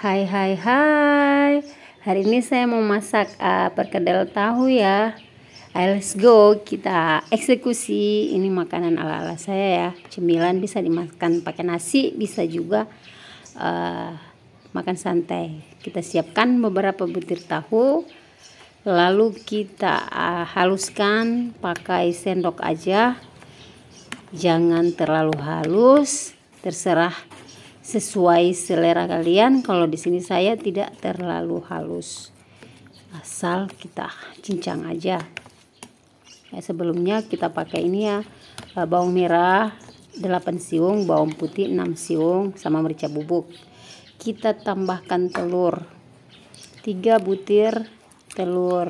Hai hai hai Hari ini saya mau masak uh, perkedel tahu ya Ayo eh, Let's go kita eksekusi Ini makanan ala ala saya ya Cemilan bisa dimakan pakai nasi Bisa juga uh, makan santai Kita siapkan beberapa butir tahu Lalu kita uh, haluskan pakai sendok aja Jangan terlalu halus Terserah sesuai selera kalian kalau di sini saya tidak terlalu halus asal kita cincang aja ya, sebelumnya kita pakai ini ya eh, bawang merah 8 siung bawang putih 6 siung sama merica bubuk kita tambahkan telur 3 butir telur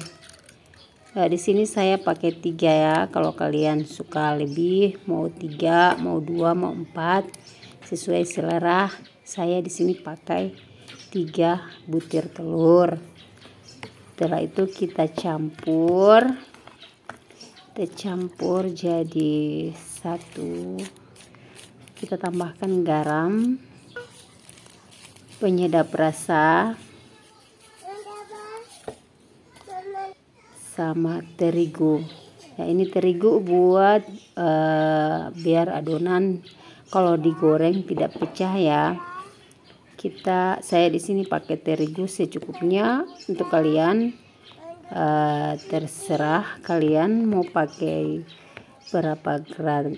Nah, di sini saya pakai tiga ya. Kalau kalian suka lebih, mau tiga, mau dua, mau empat, sesuai selera saya di sini pakai tiga butir telur setelah itu kita campur kita campur jadi satu kita tambahkan garam penyedap rasa sama terigu ya ini terigu buat uh, biar adonan kalau digoreng tidak pecah ya kita saya di sini pakai terigu secukupnya ya untuk kalian uh, terserah kalian mau pakai berapa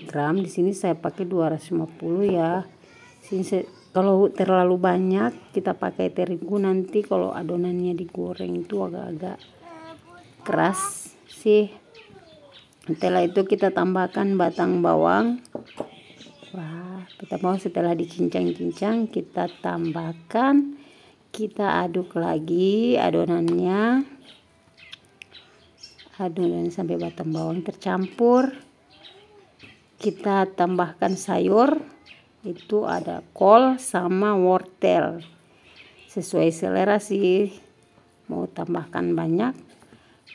gram, di sini saya pakai 250 ya sini saya, kalau terlalu banyak kita pakai terigu nanti kalau adonannya digoreng itu agak-agak keras sih setelah itu kita tambahkan batang bawang kita setelah dicincang-cincang kita tambahkan kita aduk lagi adonannya adonan sampai batang bawang tercampur kita tambahkan sayur itu ada kol sama wortel sesuai selera sih mau tambahkan banyak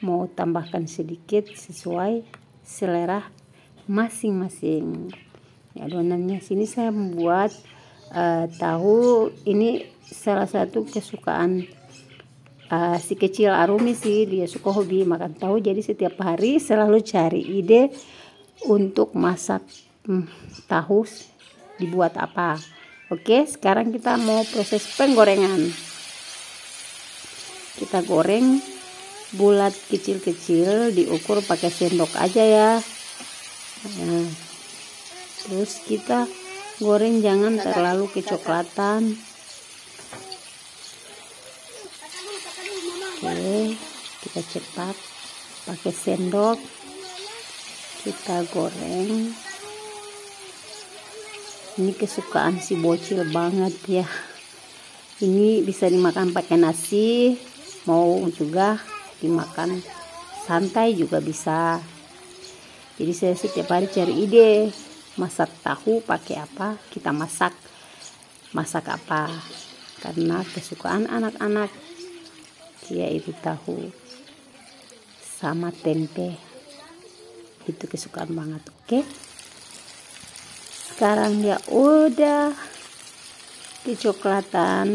mau tambahkan sedikit sesuai selera masing-masing adonannya sini saya membuat uh, eh, tahu ini salah satu kesukaan uh, si kecil Arumi sih dia suka hobi makan tahu jadi setiap hari selalu cari ide untuk masak hmm, tahu dibuat apa oke sekarang kita mau proses penggorengan kita goreng bulat kecil-kecil diukur pakai sendok aja ya nah, terus kita goreng jangan terlalu kecoklatan oke kita cepat pakai sendok kita goreng ini kesukaan si bocil banget ya ini bisa dimakan pakai nasi mau juga dimakan santai juga bisa jadi saya setiap hari cari ide masak tahu pakai apa kita masak masak apa karena kesukaan anak-anak yaitu tahu sama tempe itu kesukaan banget oke okay? sekarang ya udah kecoklatan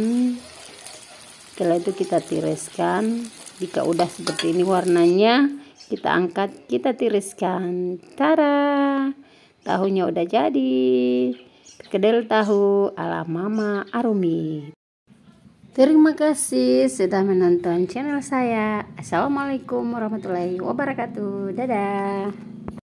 setelah itu kita tiriskan jika udah seperti ini warnanya kita angkat kita tiriskan tara Tahunya udah jadi. Kedel tahu ala Mama Arumi. Terima kasih sudah menonton channel saya. Assalamualaikum warahmatullahi wabarakatuh. Dadah.